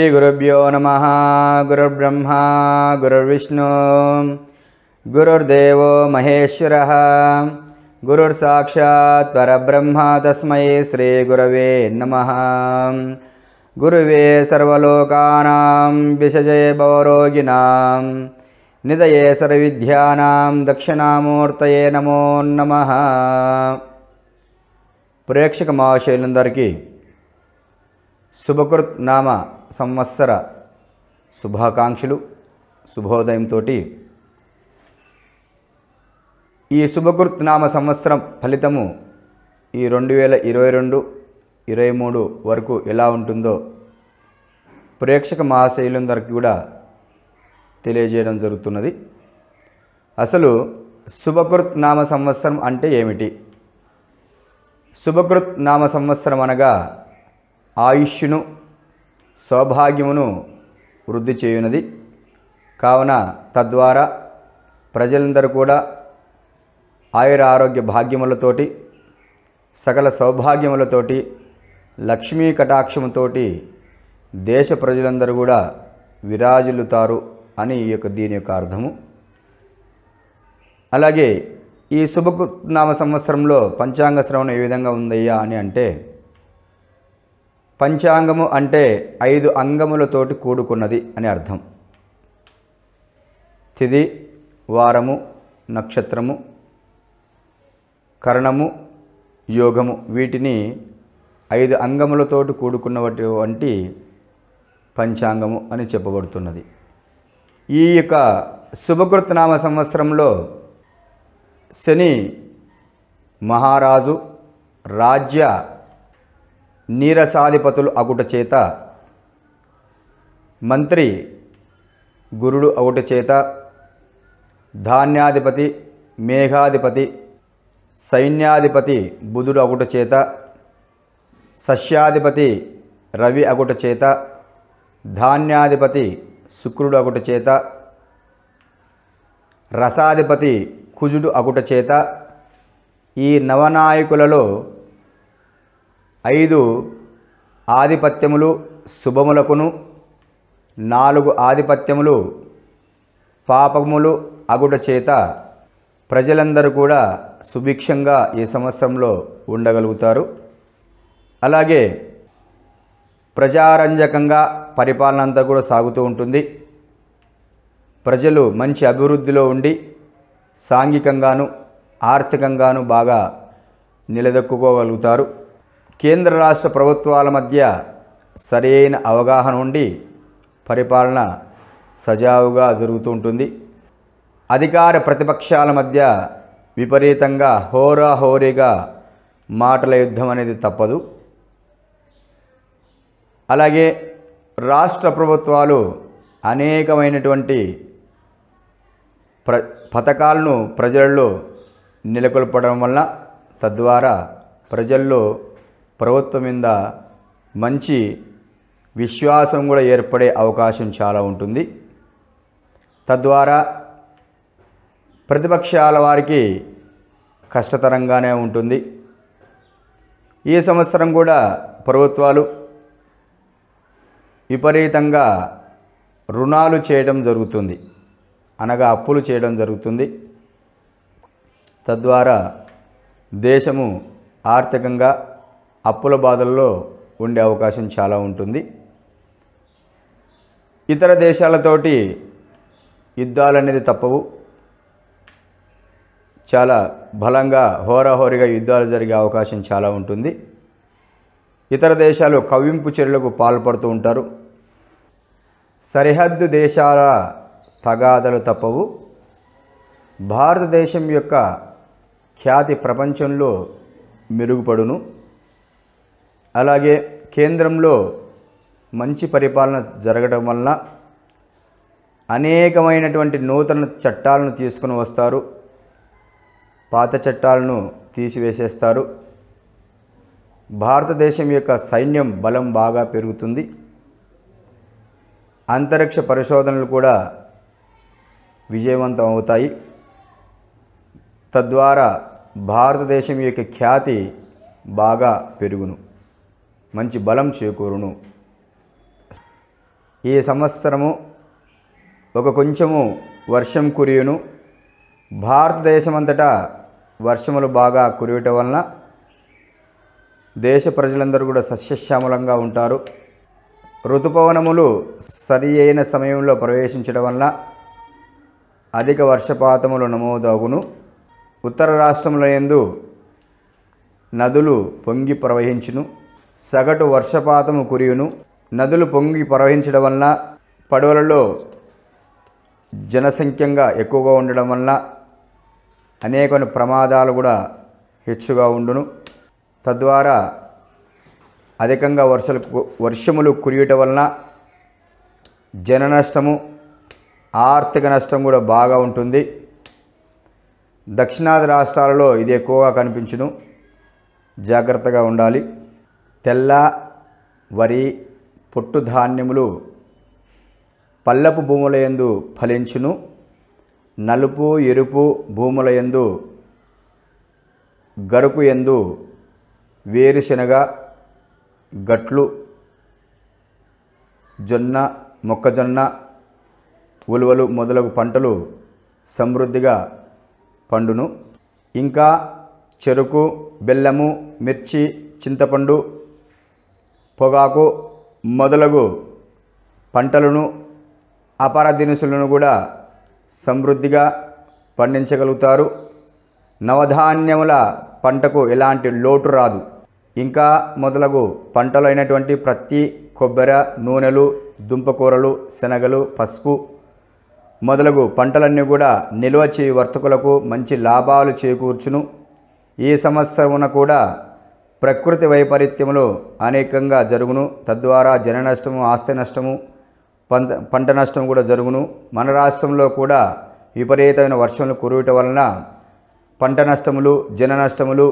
श्रीगुरुभ्यो नमः गुरुर्ब्रह्मा गुरुर्विष्णु गुरुर्देवो महेश्वरः गुरुर्साक्षात् परब्रह्म तस्मै श्रीगुरवे नमः गुरुवे सर्वलोकानां विषजये विषजयभवरोगिनां नितये सर्वविद्यानां दक्षिणामूर्तये नमो नमः प्रेक्षकमाशैलन्दर्कि शुभकृत् नाम సంవత్సర శుభాకాంక్షలు శుభోదయంతో ఈ శుభకృత్ నామ సంవత్సరం ఫలితము ఈ రెండు వేల ఇరవై రెండు ఇరవై మూడు వరకు ఎలా ఉంటుందో ప్రేక్షక మహాశైలందరికీ కూడా తెలియజేయడం జరుగుతున్నది అసలు శుభకృత్ నామ సంవత్సరం అంటే ఏమిటి శుభకృత్ నామ సంవత్సరం అనగా ఆయుష్ను సౌభాగ్యమును వృద్ధి చేయునది కావున తద్వారా ప్రజలందరూ కూడా ఆయుర ఆరోగ్య భాగ్యములతోటి సకల సౌభాగ్యములతోటి లక్ష్మీ కటాక్షముతోటి దేశ ప్రజలందరూ కూడా విరాజిల్లుతారు అని ఈ యొక్క దీని యొక్క అర్థము అలాగే ఈ శుభనామ సంవత్సరంలో పంచాంగ శ్రవణం ఏ విధంగా ఉందయ్యా అని అంటే పంచాంగము అంటే ఐదు అంగములతోటి కూడుకున్నది అని అర్థం తిది వారము నక్షత్రము కరణము యోగము వీటిని ఐదు అంగములతోటి వంటి పంచాంగము అని చెప్పబడుతున్నది ఈ యొక్క శుభకృతనామ సంవత్సరంలో శని మహారాజు రాజ్య నీరసాధిపతులు అగుట చేత మంత్రి గురుడు అగుట చేత ధాన్యాధిపతి మేఘాధిపతి సైన్యాధిపతి బుధుడు అగుట చేత సస్యాధిపతి రవి అగుట చేత ధాన్యాధిపతి శుక్రుడు అగుట చేత రసాధిపతి కుజుడు అగుట చేత ఈ నవనాయకులలో ఐదు ఆధిపత్యములు శుభములకును నాలుగు ఆధిపత్యములు పాపములు అగుట చేత ప్రజలందరూ కూడా సుభిక్షంగా ఈ సంవత్సరంలో ఉండగలుగుతారు అలాగే ప్రజారంజకంగా పరిపాలన అంతా కూడా సాగుతూ ఉంటుంది ప్రజలు మంచి అభివృద్ధిలో ఉండి సాంఘికంగాను ఆర్థికంగాను బాగా నిలదొక్కుకోగలుగుతారు కేంద్ర రాష్ట్ర ప్రభుత్వాల మధ్య సరైన అవగాహన ఉండి పరిపాలన సజావుగా జరుగుతుంటుంది అధికార ప్రతిపక్షాల మధ్య విపరీతంగా హోరాహోరీగా మాటల యుద్ధం అనేది తప్పదు అలాగే రాష్ట్ర ప్రభుత్వాలు అనేకమైనటువంటి ప్ర పథకాలను ప్రజల్లో నెలకొల్పడం వల్ల తద్వారా ప్రజల్లో ప్రభుత్వం మీద మంచి విశ్వాసం కూడా ఏర్పడే అవకాశం చాలా ఉంటుంది తద్వారా ప్రతిపక్షాల వారికి కష్టతరంగానే ఉంటుంది ఈ సంవత్సరం కూడా ప్రభుత్వాలు విపరీతంగా రుణాలు చేయడం జరుగుతుంది అనగా అప్పులు చేయడం జరుగుతుంది తద్వారా దేశము ఆర్థికంగా అప్పుల బాధల్లో ఉండే అవకాశం చాలా ఉంటుంది ఇతర దేశాలతోటి యుద్ధాలు అనేది తప్పవు చాలా బలంగా హోరాహోరీగా యుద్ధాలు జరిగే అవకాశం చాలా ఉంటుంది ఇతర దేశాలు కవింపు చర్యలకు పాల్పడుతూ ఉంటారు సరిహద్దు దేశాల తగాదలు తప్పవు భారతదేశం యొక్క ఖ్యాతి ప్రపంచంలో మెరుగుపడును అలాగే కేంద్రంలో మంచి పరిపాలన జరగడం వలన అనేకమైనటువంటి నూతన చట్టాలను తీసుకుని వస్తారు పాత చట్టాలను తీసివేసేస్తారు భారతదేశం యొక్క సైన్యం బలం బాగా పెరుగుతుంది అంతరిక్ష పరిశోధనలు కూడా విజయవంతం అవుతాయి తద్వారా భారతదేశం యొక్క ఖ్యాతి బాగా పెరుగును మంచి బలం చేకూరును ఈ సంవత్సరము ఒక కొంచెము వర్షం కురియును భారతదేశమంతటా వర్షములు బాగా కురియటం వలన దేశ ప్రజలందరూ కూడా సస్యశ్యామలంగా ఉంటారు ఋతుపవనములు సరి అయిన సమయంలో ప్రవేశించడం వలన అధిక వర్షపాతములు నమోదవును ఉత్తర రాష్ట్రముల ఎందు నదులు పొంగి ప్రవహించును సగటు వర్షపాతము కురియును నదులు పొంగి ప్రవహించడం వలన పడవలలో జనసంఖ్యంగా ఎక్కువగా ఉండడం వలన అనేక ప్రమాదాలు కూడా హెచ్చుగా ఉండును తద్వారా అధికంగా వర్షాలు వర్షములు కురియటం వలన జన నష్టము ఆర్థిక నష్టం కూడా బాగా ఉంటుంది దక్షిణాది రాష్ట్రాలలో ఇది ఎక్కువగా కనిపించును జాగ్రత్తగా ఉండాలి తెల్ల వరి పొట్టు ధాన్యములు పల్లపు భూములయందు ఫలించును నలుపు ఎరుపు భూములయందు గరుకు ఎందు వేరుశనగ గట్లు జొన్న మొక్కజొన్న ఉలువలు మొదలగు పంటలు సమృద్ధిగా పండును ఇంకా చెరుకు బెల్లము మిర్చి చింతపండు పొగాకు మొదలగు పంటలను అపార దినుసులను కూడా సమృద్ధిగా పండించగలుగుతారు నవధాన్యముల పంటకు ఎలాంటి లోటు రాదు ఇంకా మొదలగు పంటలైనటువంటి ప్రతి కొబ్బరి నూనెలు దుంపకూరలు శనగలు పసుపు మొదలగు పంటలన్నీ కూడా నిల్వ చేయి వర్తకులకు మంచి లాభాలు చేకూర్చును ఈ సంవత్సరమున కూడా ప్రకృతి వైపరీత్యములు అనేకంగా జరుగును తద్వారా జన నష్టము ఆస్తి నష్టము పంట పంట నష్టం కూడా జరుగును మన రాష్ట్రంలో కూడా విపరీతమైన వర్షములు కురవటం వలన పంట నష్టములు జన నష్టములు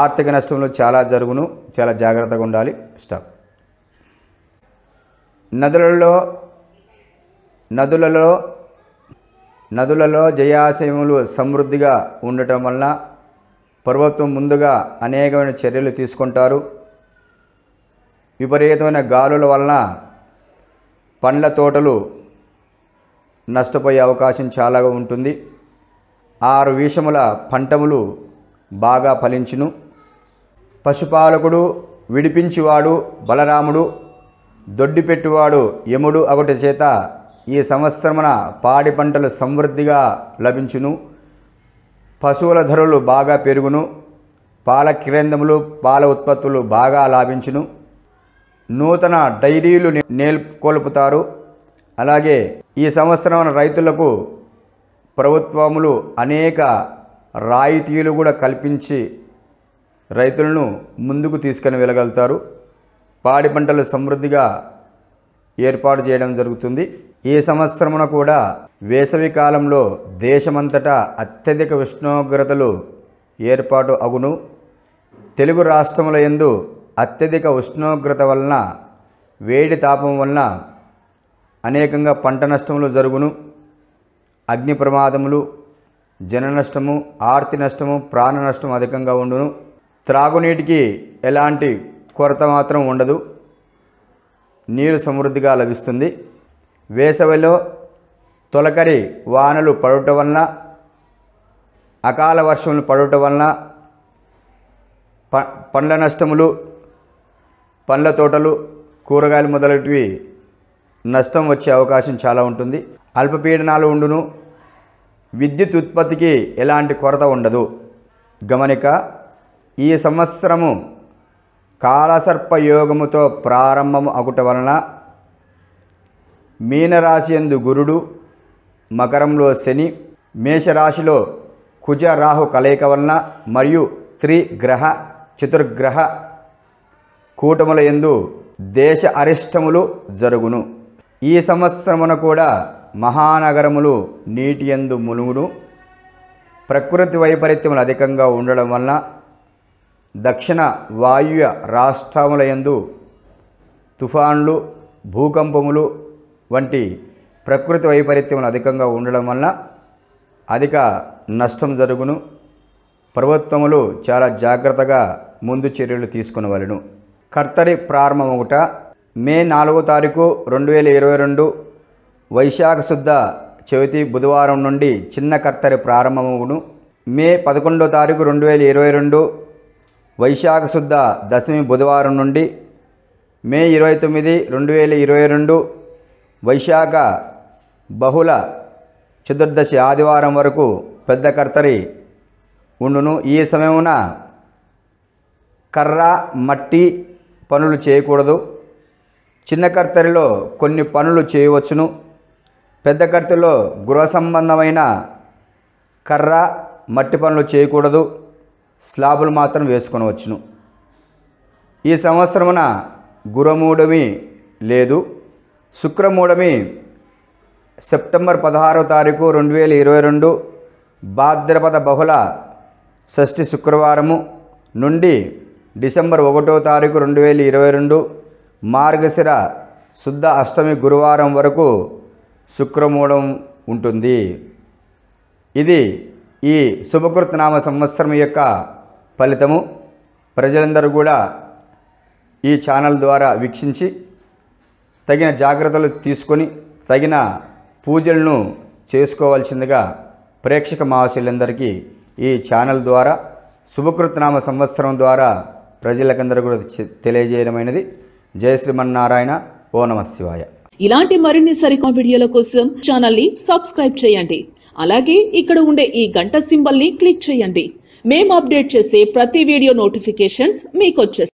ఆర్థిక నష్టములు చాలా జరుగును చాలా జాగ్రత్తగా ఉండాలి స్టాప్ నదులలో నదులలో నదులలో జయాశయములు సమృద్ధిగా ఉండటం వలన ప్రభుత్వం ముందుగా అనేకమైన చర్యలు తీసుకుంటారు విపరీతమైన గాలుల వలన పండ్ల తోటలు నష్టపోయే అవకాశం చాలా ఉంటుంది ఆరు విషముల పంటములు బాగా ఫలించును పశుపాలకుడు విడిపించివాడు బలరాముడు దొడ్డి పెట్టివాడు యముడు ఒకటి చేత ఈ సంవత్సరమున పాడి పంటలు సమృద్ధిగా లభించును పశువుల ధరలు బాగా పెరుగును పాల కేంద్రములు పాల ఉత్పత్తులు బాగా లాభించును నూతన డైరీలు నేల్కొల్పుతారు అలాగే ఈ సంవత్సరం రైతులకు ప్రభుత్వములు అనేక రాయితీలు కూడా కల్పించి రైతులను ముందుకు తీసుకుని వెళ్ళగలుగుతారు పాడి పంటలు సమృద్ధిగా ఏర్పాటు చేయడం జరుగుతుంది ఈ సంవత్సరమున కూడా వేసవి కాలంలో దేశమంతటా అత్యధిక ఉష్ణోగ్రతలు ఏర్పాటు అగును తెలుగు రాష్ట్రముల ఎందు అత్యధిక ఉష్ణోగ్రత వలన వేడి తాపం వలన అనేకంగా పంట నష్టములు జరుగును అగ్ని ప్రమాదములు జన నష్టము ఆర్తి నష్టము ప్రాణ నష్టం అధికంగా ఉండును త్రాగునీటికి ఎలాంటి కొరత మాత్రం ఉండదు నీరు సమృద్ధిగా లభిస్తుంది వేసవిలో తొలకరి వానలు పడటం వలన అకాల వర్షములు పడటం వలన ప పండ్ల నష్టములు పండ్ల తోటలు కూరగాయలు మొదలైనవి నష్టం వచ్చే అవకాశం చాలా ఉంటుంది అల్పపీడనాలు ఉండును విద్యుత్ ఉత్పత్తికి ఎలాంటి కొరత ఉండదు గమనిక ఈ సంవత్సరము కాలసర్పయోగముతో ప్రారంభము అగుట వలన మీనరాశియందు గురుడు మకరంలో శని మేషరాశిలో కుజ రాహు కలయిక వలన మరియు త్రిగ్రహ చతుర్గ్రహ కూటముల ఎందు దేశ అరిష్టములు జరుగును ఈ సంవత్సరమున కూడా మహానగరములు నీటి ఎందు మునుగును ప్రకృతి వైపరీత్యములు అధికంగా ఉండడం వలన దక్షిణ వాయువ్య రాష్ట్రముల ఎందు తుఫాన్లు భూకంపములు వంటి ప్రకృతి వైపరీత్యములు అధికంగా ఉండడం వలన అధిక నష్టం జరుగును ప్రభుత్వములు చాలా జాగ్రత్తగా ముందు చర్యలు తీసుకునవలను కర్తరి ప్రారంభమొకట మే నాలుగో తారీఖు రెండు వేల ఇరవై రెండు వైశాఖ శుద్ధ చవితి బుధవారం నుండి చిన్న కర్తరి ప్రారంభమును మే పదకొండో తారీఖు రెండు వేల ఇరవై రెండు వైశాఖ శుద్ధ దశమి బుధవారం నుండి మే ఇరవై తొమ్మిది రెండు వేల ఇరవై రెండు వైశాఖ బహుళ చతుర్దశి ఆదివారం వరకు పెద్ద కర్తరి ఉండును ఈ సమయమున కర్ర మట్టి పనులు చేయకూడదు చిన్న కర్తరిలో కొన్ని పనులు చేయవచ్చును పెద్ద కర్తరిలో గృహ సంబంధమైన కర్ర మట్టి పనులు చేయకూడదు స్లాబులు మాత్రం వేసుకొనవచ్చును ఈ సంవత్సరమున గురమూడమి లేదు శుక్రమూఢమి సెప్టెంబర్ పదహారో తారీఖు రెండు వేల ఇరవై రెండు భాద్రపద బహుళ షష్ఠి శుక్రవారము నుండి డిసెంబర్ ఒకటో తారీఖు రెండు వేల ఇరవై రెండు మార్గశిర శుద్ధ అష్టమి గురువారం వరకు శుక్రమూఢం ఉంటుంది ఇది ఈ శుభకృతనామ సంవత్సరం యొక్క ఫలితము ప్రజలందరూ కూడా ఈ ఛానల్ ద్వారా వీక్షించి తగిన జాగ్రత్తలు తీసుకొని తగిన పూజలను చేసుకోవాల్సిందిగా ప్రేక్షక మహాశులందరికీ ఈ ఛానల్ ద్వారా శుభకృతనామ సంవత్సరం ద్వారా ప్రజలకందరూ కూడా తెలియజేయడమైనది జయ శ్రీమన్నారాయణ ఓ నమ శివాయ ఇలాంటి మరిన్ని సరికొత్త వీడియోల కోసం ఛానల్ని సబ్స్క్రైబ్ చేయండి అలాగే ఇక్కడ ఉండే ఈ గంట ని క్లిక్ చేయండి మేము అప్డేట్ చేసే ప్రతి వీడియో నోటిఫికేషన్స్ మీకు